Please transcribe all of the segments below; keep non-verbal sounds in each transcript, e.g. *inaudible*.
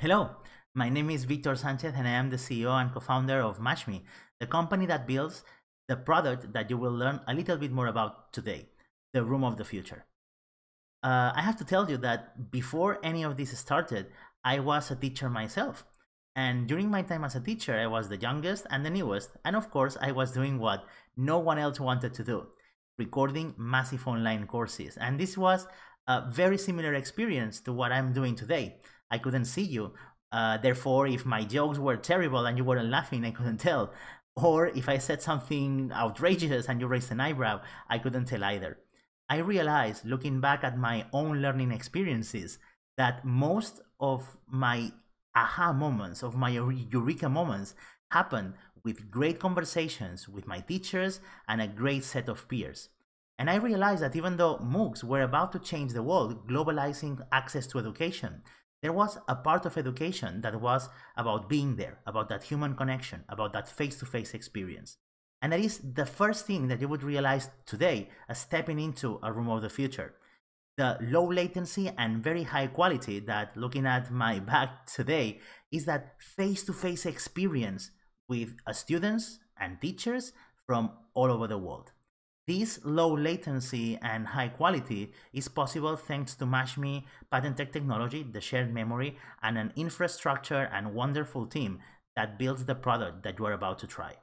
Hello, my name is Victor Sanchez and I am the CEO and co-founder of MashMe, the company that builds the product that you will learn a little bit more about today, the room of the future. Uh, I have to tell you that before any of this started, I was a teacher myself. And during my time as a teacher, I was the youngest and the newest, and of course, I was doing what no one else wanted to do recording massive online courses. And this was a very similar experience to what I'm doing today. I couldn't see you. Uh, therefore, if my jokes were terrible and you weren't laughing, I couldn't tell. Or if I said something outrageous and you raised an eyebrow, I couldn't tell either. I realized, looking back at my own learning experiences, that most of my aha moments, of my eureka moments, happened with great conversations with my teachers and a great set of peers. And I realized that even though MOOCs were about to change the world, globalizing access to education, there was a part of education that was about being there, about that human connection, about that face to face experience. And that is the first thing that you would realize today as stepping into a room of the future. The low latency and very high quality that, looking at my *laughs* back today, is that face to face experience with students and teachers from all over the world. This low latency and high quality is possible thanks to MashMe tech technology, the shared memory, and an infrastructure and wonderful team that builds the product that you are about to try.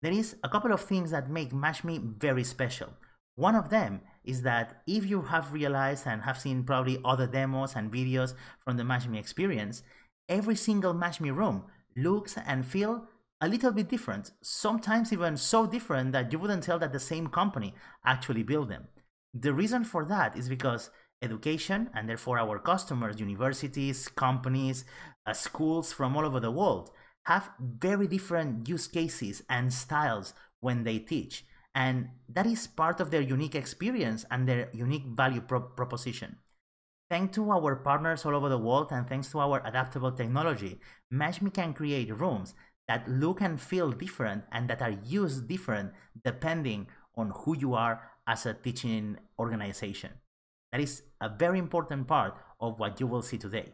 There is a couple of things that make MashMe very special. One of them is that if you have realized and have seen probably other demos and videos from the MashMe experience, every single MashMe room looks and feels a little bit different, sometimes even so different that you wouldn't tell that the same company actually built them. The reason for that is because education, and therefore our customers, universities, companies, uh, schools from all over the world, have very different use cases and styles when they teach. And that is part of their unique experience and their unique value pro proposition. Thanks to our partners all over the world and thanks to our adaptable technology, Mashmi can create rooms that look and feel different and that are used different depending on who you are as a teaching organization. That is a very important part of what you will see today.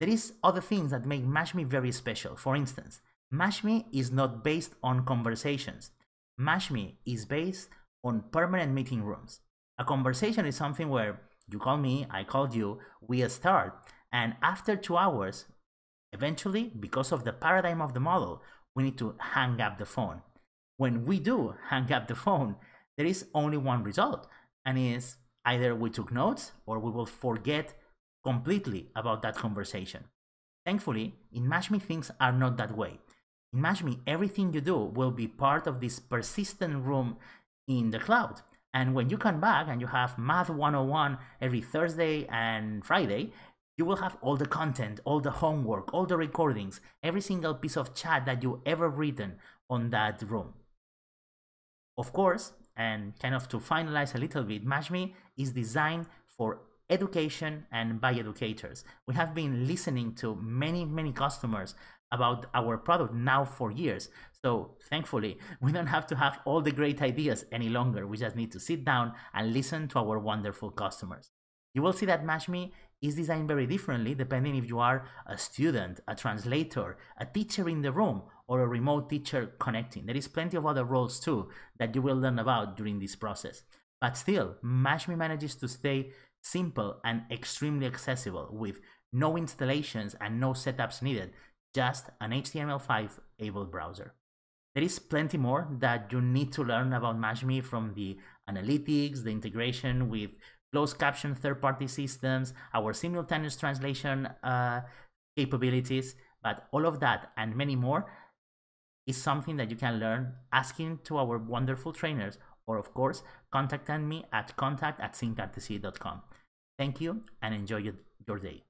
There is other things that make Mashme very special. For instance, Mashme is not based on conversations. Mashme is based on permanent meeting rooms. A conversation is something where you call me, I called you, we start, and after two hours, Eventually, because of the paradigm of the model, we need to hang up the phone. When we do hang up the phone, there is only one result, and is either we took notes or we will forget completely about that conversation. Thankfully, in MashMe things are not that way. In MashMe, everything you do will be part of this persistent room in the cloud. And when you come back and you have Math 101 every Thursday and Friday, you will have all the content, all the homework, all the recordings, every single piece of chat that you ever written on that room. Of course, and kind of to finalize a little bit, MatchMe is designed for education and by educators. We have been listening to many, many customers about our product now for years. So thankfully, *laughs* we don't have to have all the great ideas any longer. We just need to sit down and listen to our wonderful customers. You will see that MatchMe is designed very differently depending if you are a student, a translator, a teacher in the room, or a remote teacher connecting. There is plenty of other roles too that you will learn about during this process. But still, MashMe manages to stay simple and extremely accessible with no installations and no setups needed, just an HTML5 able browser. There is plenty more that you need to learn about MashMe from the analytics, the integration with closed caption third-party systems, our simultaneous translation uh, capabilities, but all of that and many more is something that you can learn asking to our wonderful trainers or of course contacting me at contact at syncrtc.com. Thank you and enjoy your day.